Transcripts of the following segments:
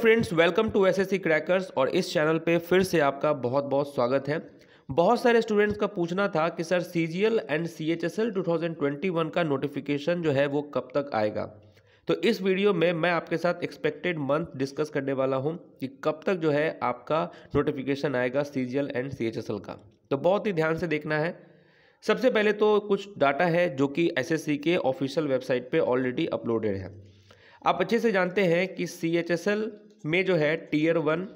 friends welcome to S S C crackers और इस channel पे फिर से आपका बहुत बहुत स्वागत है बहुत सारे स्टूडेंट्स का पूछना था कि sir C G L and C H S L two thousand twenty one का नोटिफिकेशन जो है वो कब तक आएगा तो इस वीडियो में मैं आपके साथ एक्सपेक्टेड मंथ डिस्कस करने वाला हूँ कि कब तक जो है आपका नोटिफिकेशन आएगा C G L and C H S L का तो बहुत ही ध्यान से देखना है सबसे पहले तो कुछ डाटा है जो कि एस एस सी के ऑफिशियल वेबसाइट पर ऑलरेडी अपलोडेड है आप अच्छे से जानते हैं कि सी एच एस एल में जो है tier one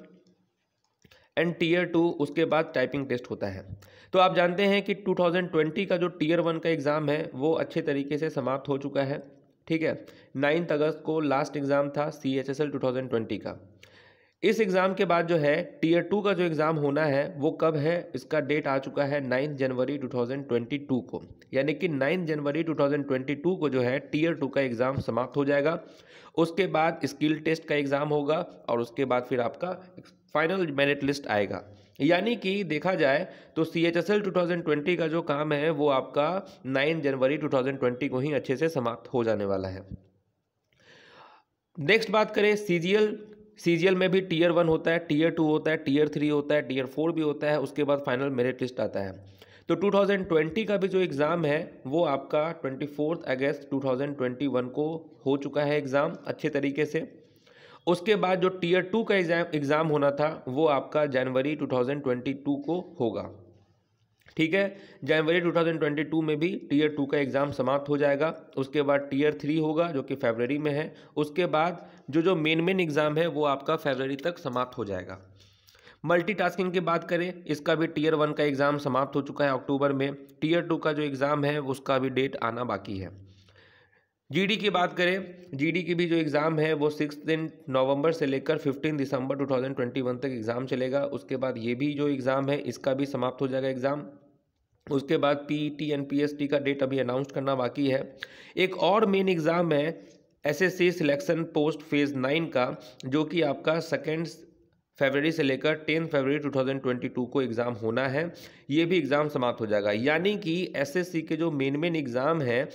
and tier two उसके बाद टाइपिंग टेस्ट होता है तो आप जानते हैं कि 2020 का जो टीयर वन का एग्ज़ाम है वो अच्छे तरीके से समाप्त हो चुका है ठीक है नाइन्थ अगस्त को लास्ट एग्ज़ाम था C H S L two thousand twenty का इस एग्ज़ाम के बाद जो है टीयर टू का जो एग्ज़ाम होना है वो कब है इसका डेट आ चुका है नाइन्थ जनवरी 2022 को यानी कि नाइन्थ जनवरी 2022 को जो है टीयर टू का एग्ज़ाम समाप्त हो जाएगा उसके बाद स्किल टेस्ट का एग्ज़ाम होगा और उसके बाद फिर आपका फाइनल मेरिट लिस्ट आएगा यानी कि देखा जाए तो C H S L two thousand twenty का जो काम है वो आपका नाइन जनवरी ट्वेंटी को ही अच्छे से समाप्त हो जाने वाला है नेक्स्ट बात करें सी जी एल सी में भी टीयर वन होता है टीयर टू होता है टीयर थ्री होता है टीयर फोर भी होता है उसके बाद फाइनल मेरिट लिस्ट आता है तो 2020 का भी जो एग्ज़ाम है वो आपका ट्वेंटी फोर्थ अगस्त 2021 को हो चुका है एग्ज़ाम अच्छे तरीके से उसके बाद जो टीयर टू का एग्ज़ाम एग्ज़ाम होना था वो आपका जनवरी 2022 को होगा ठीक है जनवरी 2022 में भी टीयर टू का एग्ज़ाम समाप्त हो जाएगा उसके बाद टीयर थ्री होगा जो कि फेबररी में है उसके बाद जो जो मेन मेन एग्ज़ाम है वो आपका फेबररी तक समाप्त हो जाएगा मल्टीटास्किंग की बात करें इसका भी टीयर वन का एग्ज़ाम समाप्त हो चुका है अक्टूबर में टीयर टू का जो एग्ज़ाम है उसका भी डेट आना बाकी है जीडी की बात करें जीडी की भी जो एग्ज़ाम है वो सिक्स दिन नवंबर से लेकर फिफ्टीन दिसंबर 2021 तक एग्ज़ाम चलेगा उसके बाद ये भी जो एग्ज़ाम है इसका भी समाप्त हो जाएगा एग्ज़ाम उसके बाद P T N P S T का डेट अभी अनाउंस करना बाकी है एक और मेन एग्ज़ाम है S S C selection post phase nine का जो कि आपका सेकेंड फरवरी से लेकर थाउजेंड फरवरी 2022 को एग्ज़ाम होना है ये भी एग्ज़ाम समाप्त हो जाएगा यानी कि एसएससी के जो मेन मेन एग्ज़ाम हैं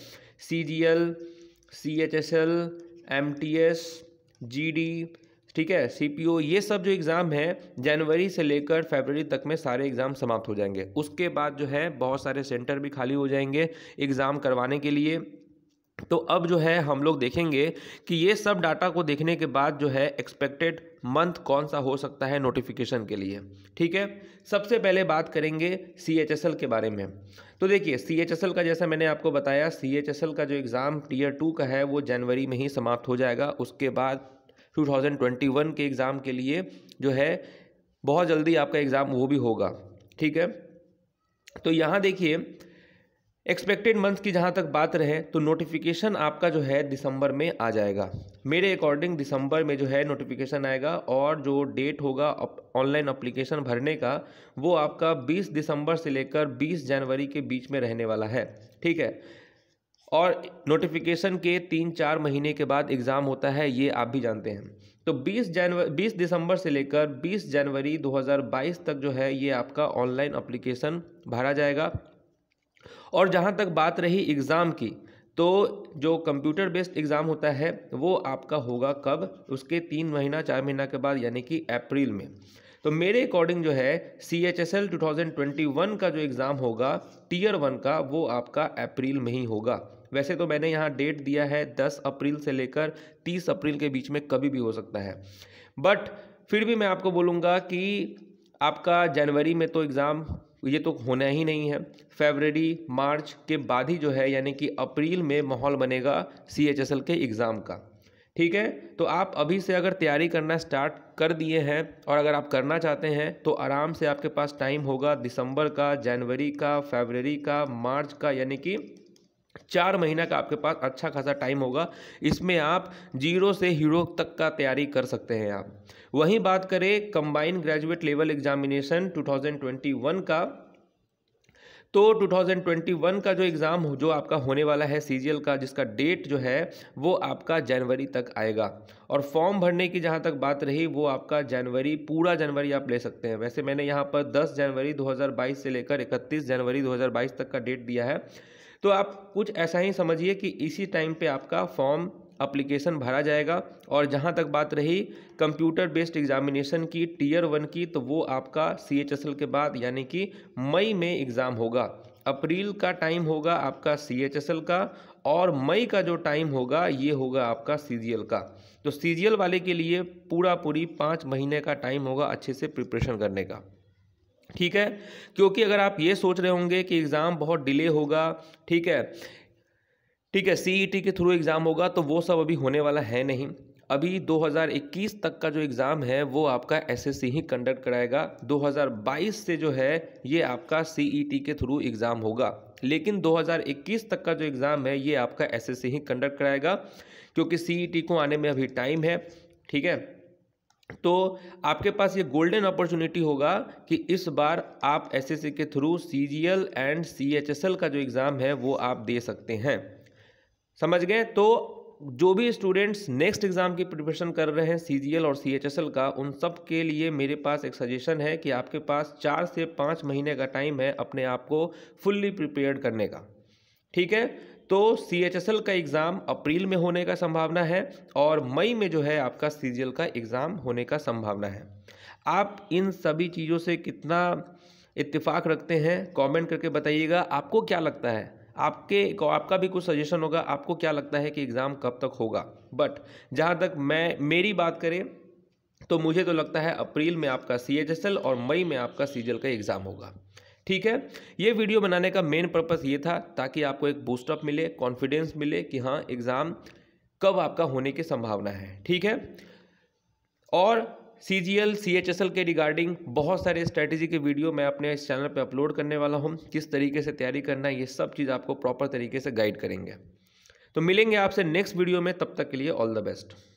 C G L C H S L M T S G D ठीक है सी पी ओ ये सब जो एग्ज़ाम है जनवरी से लेकर फरवरी तक में सारे एग्ज़ाम समाप्त हो जाएंगे उसके बाद जो है बहुत सारे सेंटर भी खाली हो जाएंगे एग्ज़ाम करवाने के लिए तो अब जो है हम लोग देखेंगे कि ये सब डाटा को देखने के बाद जो है एक्सपेक्टेड मंथ कौन सा हो सकता है नोटिफिकेशन के लिए ठीक है सबसे पहले बात करेंगे सी एच एस एल के बारे में तो देखिए सी एच एस एल का जैसा मैंने आपको बताया सी एच एस एल का जो एग्ज़ाम टीयर टू का है वो जनवरी में ही समाप्त हो जाएगा उसके बाद 2021 के एग्ज़ाम के लिए जो है बहुत जल्दी आपका एग्ज़ाम वो भी होगा ठीक है तो यहाँ देखिए एक्सपेक्टेड मंथ की जहाँ तक बात रहे तो नोटिफिकेशन आपका जो है दिसंबर में आ जाएगा मेरे अकॉर्डिंग दिसंबर में जो है नोटिफिकेशन आएगा और जो डेट होगा ऑनलाइन अप्लीकेशन भरने का वो आपका 20 दिसंबर से लेकर 20 जनवरी के बीच में रहने वाला है ठीक है और नोटिफिकेशन के तीन चार महीने के बाद एग्ज़ाम होता है ये आप भी जानते हैं तो 20 जनवरी 20 दिसंबर से लेकर 20 जनवरी 2022 तक जो है ये आपका ऑनलाइन अप्लीकेशन भरा जाएगा और जहाँ तक बात रही एग्ज़ाम की तो जो कंप्यूटर बेस्ड एग्ज़ाम होता है वो आपका होगा कब उसके तीन महीना चार महीना के बाद यानी कि अप्रैल में तो मेरे अकॉर्डिंग जो है C H S L two thousand twenty one का जो एग्ज़ाम होगा टीयर वन का वो आपका अप्रैल में ही होगा वैसे तो मैंने यहाँ डेट दिया है दस अप्रैल से लेकर तीस अप्रैल के बीच में कभी भी हो सकता है बट फिर भी मैं आपको बोलूँगा कि आपका जनवरी में तो एग्ज़ाम ये तो होना ही नहीं है फेबररी मार्च के बाद ही जो है यानी कि अप्रैल में माहौल बनेगा सी एच एस एल के एग्ज़ाम का ठीक है तो आप अभी से अगर तैयारी करना स्टार्ट कर दिए हैं और अगर आप करना चाहते हैं तो आराम से आपके पास टाइम होगा दिसंबर का जनवरी का फेबररी का मार्च का यानी कि चार महीना का आपके पास अच्छा खासा टाइम होगा इसमें आप जीरो से हीरो तक का तैयारी कर सकते हैं आप वहीं बात करें कंबाइंड ग्रेजुएट लेवल एग्जामिनेशन 2021 का तो 2021 का जो एग्ज़ाम जो आपका होने वाला है सी का जिसका डेट जो है वो आपका जनवरी तक आएगा और फॉर्म भरने की जहाँ तक बात रही वो आपका जनवरी पूरा जनवरी आप ले सकते हैं वैसे मैंने यहाँ पर 10 जनवरी 2022 से लेकर 31 जनवरी 2022 तक का डेट दिया है तो आप कुछ ऐसा ही समझिए कि इसी टाइम पे आपका फॉर्म अप्लीकेशन भरा जाएगा और जहाँ तक बात रही कंप्यूटर बेस्ड एग्जामिनेशन की टीयर वन की तो वो आपका सी एच एस एल के बाद यानी कि मई में एग्ज़ाम होगा अप्रैल का टाइम होगा आपका सी एच एस एल का और मई का जो टाइम होगा ये होगा आपका सी जी एल का तो सी जी एल वाले के लिए पूरा पूरी पाँच महीने का टाइम होगा अच्छे से प्रिपरेशन करने का ठीक है क्योंकि अगर आप ये सोच रहे होंगे कि एग्ज़ाम बहुत डिले होगा ठीक है ठीक है सीईटी e के थ्रू एग्ज़ाम होगा तो वो सब अभी होने वाला है नहीं अभी 2021 तक का जो एग्ज़ाम है वो आपका एसएससी ही कंडक्ट कराएगा 2022 से जो है ये आपका सीईटी e के थ्रू एग्ज़ाम होगा लेकिन 2021 तक का जो एग्ज़ाम है ये आपका एसएससी ही कंडक्ट कराएगा क्योंकि सीईटी e को आने में अभी टाइम है ठीक है तो आपके पास ये गोल्डन अपॉर्चुनिटी होगा कि इस बार आप एस के थ्रू सी एंड सी का जो एग्ज़ाम है वो आप दे सकते हैं समझ गए तो जो भी स्टूडेंट्स नेक्स्ट एग्ज़ाम की प्रिपरेशन कर रहे हैं सी और सी का उन सब के लिए मेरे पास एक सजेशन है कि आपके पास चार से पाँच महीने का टाइम है अपने आप को फुल्ली प्रिपेयर करने का ठीक है तो सी एच एस एल का एग्ज़ाम अप्रैल में होने का संभावना है और मई में जो है आपका सी जी एल का एग्ज़ाम होने का संभावना है आप इन सभी चीज़ों से कितना इत्तेफाक रखते हैं कमेंट करके बताइएगा आपको क्या लगता है आपके आपका भी कुछ सजेशन होगा आपको क्या लगता है कि एग्ज़ाम कब तक होगा बट जहाँ तक मैं मेरी बात करें तो मुझे तो लगता है अप्रैल में आपका सी एच एस एल और मई में आपका सी जी एल का एग्ज़ाम होगा ठीक है ये वीडियो बनाने का मेन पर्पस ये था ताकि आपको एक बूस्टअप मिले कॉन्फिडेंस मिले कि हाँ एग्ज़ाम कब आपका होने की संभावना है ठीक है और C G L C H S L के रिगार्डिंग बहुत सारे स्ट्रैटेजी के वीडियो मैं अपने इस चैनल पे अपलोड करने वाला हूँ किस तरीके से तैयारी करना है ये सब चीज़ आपको प्रॉपर तरीके से गाइड करेंगे तो मिलेंगे आपसे नेक्स्ट वीडियो में तब तक के लिए ऑल द बेस्ट